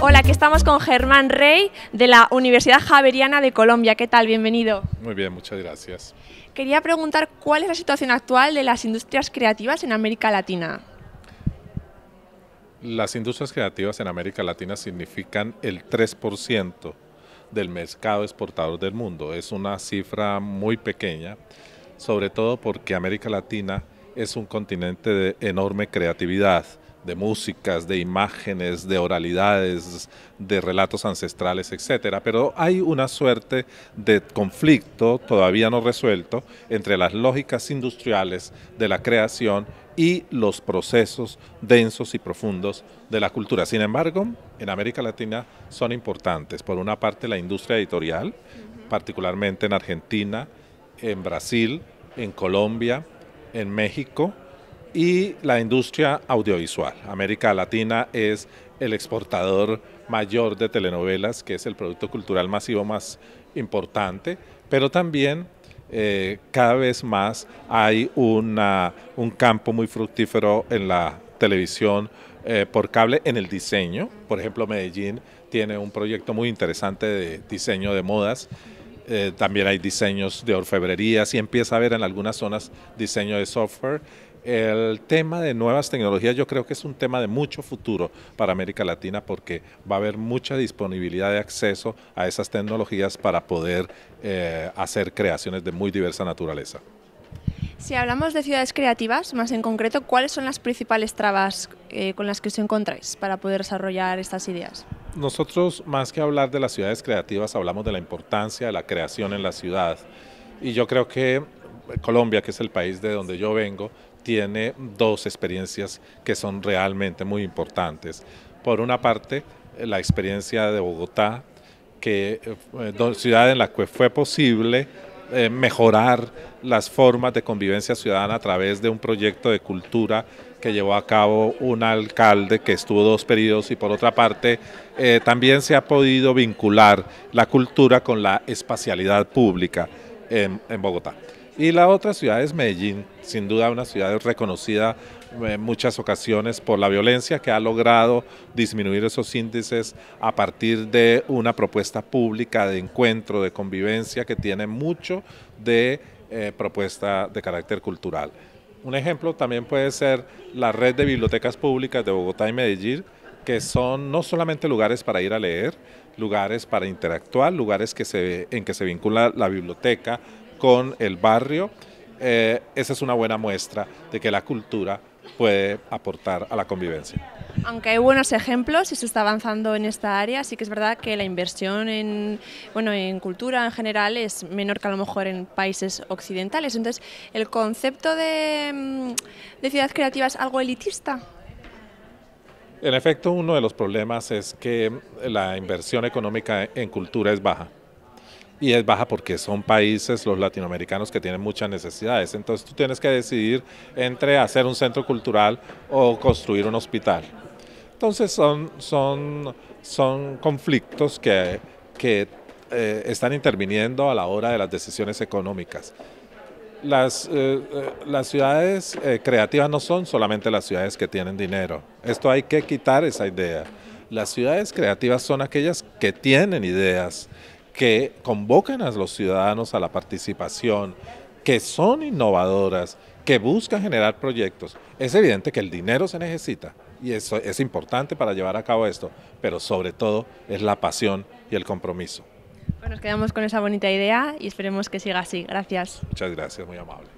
Hola, aquí estamos con Germán Rey de la Universidad Javeriana de Colombia. ¿Qué tal? Bienvenido. Muy bien, muchas gracias. Quería preguntar cuál es la situación actual de las industrias creativas en América Latina. Las industrias creativas en América Latina significan el 3% del mercado exportador del mundo. Es una cifra muy pequeña sobre todo porque América Latina es un continente de enorme creatividad, de músicas, de imágenes, de oralidades, de relatos ancestrales, etcétera. Pero hay una suerte de conflicto todavía no resuelto entre las lógicas industriales de la creación y los procesos densos y profundos de la cultura. Sin embargo, en América Latina son importantes. Por una parte, la industria editorial, particularmente en Argentina, en Brasil, en Colombia, en México y la industria audiovisual. América Latina es el exportador mayor de telenovelas, que es el producto cultural masivo más importante, pero también eh, cada vez más hay un campo muy fructífero en la televisión eh, por cable en el diseño. Por ejemplo, Medellín tiene un proyecto muy interesante de diseño de modas eh, también hay diseños de orfebrerías y empieza a haber en algunas zonas diseño de software. El tema de nuevas tecnologías yo creo que es un tema de mucho futuro para América Latina porque va a haber mucha disponibilidad de acceso a esas tecnologías para poder eh, hacer creaciones de muy diversa naturaleza. Si hablamos de ciudades creativas, más en concreto, ¿cuáles son las principales trabas eh, con las que os encontráis para poder desarrollar estas ideas? nosotros más que hablar de las ciudades creativas, hablamos de la importancia de la creación en la ciudad. Y yo creo que Colombia, que es el país de donde yo vengo, tiene dos experiencias que son realmente muy importantes. Por una parte, la experiencia de Bogotá, que eh, ciudad en la que fue posible eh, mejorar las formas de convivencia ciudadana a través de un proyecto de cultura que llevó a cabo un alcalde que estuvo dos periodos y por otra parte eh, también se ha podido vincular la cultura con la espacialidad pública en, Bogotá. Y la otra ciudad es Medellín, sin duda una ciudad reconocida eh, en muchas ocasiones por la violencia que ha logrado disminuir esos índices a partir de una propuesta pública de encuentro, de convivencia que tiene mucho de eh, propuesta de carácter cultural. Un ejemplo también puede ser la red de bibliotecas públicas de Bogotá y Medellín, que son no solamente lugares para ir a leer, lugares para interactuar, lugares que se, en que se vincula la biblioteca con el barrio. Eh, esa es una buena muestra de que la cultura puede aportar a la convivencia. Aunque hay buenos ejemplos y se está avanzando en esta área, sí que es verdad que la inversión en, cultura en general es menor que a lo mejor en países occidentales. Entonces, ¿el concepto mm, de ciudad creativa es algo elitista? En efecto, uno de los problemas es que la inversión económica en cultura es baja y es baja porque son países los latinoamericanos que tienen muchas necesidades. Entonces tú tienes que decidir entre hacer un centro cultural o construir un hospital. Entonces son, son, son conflictos que, eh, están interviniendo a la hora de las decisiones económicas. Las, eh, eh, las ciudades creativas no son solamente las ciudades que tienen dinero. Esto hay que quitar esa idea. Las ciudades creativas son aquellas que tienen ideas que convocan a los ciudadanos a la participación, que son innovadoras, que buscan generar proyectos. Es evidente que el dinero se necesita y eso es importante para llevar a cabo esto, pero sobre todo es la pasión y el compromiso. Bueno, nos quedamos con esa bonita idea y esperemos que siga así. Gracias. Muchas gracias, muy amable.